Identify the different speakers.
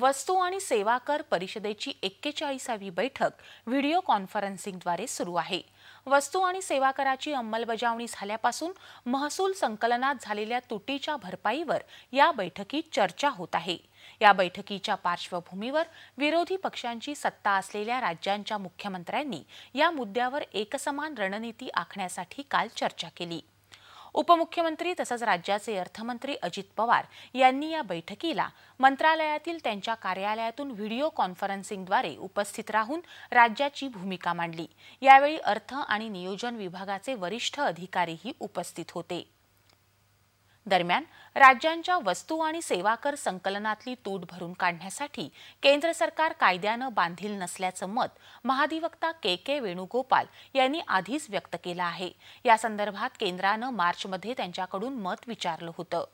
Speaker 1: वस्तू आणि सेवा कर परिषदेची एक्केचाळीसावी बैठक व्हिडिओ कॉन्फरन्सिंगद्वारे सुरू आहे वस्तू आणि सेवा कराची अंमलबजावणी झाल्यापासून महसूल संकलनात झालेल्या तुटीच्या भरपाईवर या बैठकीत चर्चा होत आहे या बैठकीच्या पार्श्वभूमीवर विरोधी पक्षांची सत्ता असलेल्या राज्यांच्या मुख्यमंत्र्यांनी या मुद्द्यावर एकसमान रणनीती आखण्यासाठी काल चर्चा केली उपमुख्यमंत्री तसंच राज्याचे अर्थमंत्री अजित पवार यांनी या बैठकीला मंत्रालयातील त्यांच्या कार्यालयातून व्हिडिओ कॉन्फरन्सिंगद्वारे उपस्थित राहून राज्याची भूमिका मांडली यावेळी अर्थ आणि नियोजन विभागाचे वरिष्ठ अधिकारीही उपस्थित होते दरम्यान राज्यांच्या वस्तू आणि सेवा कर संकलनातली तूट भरून काढण्यासाठी केंद्र सरकार कायद्यानं बांधील नसल्याचं मत महाधिवक्ता के के वेणुगोपाल यांनी आधीच व्यक्त केलं आहे यासंदर्भात केंद्रानं मार्चमध्ये त्यांच्याकडून मत विचारलं होतं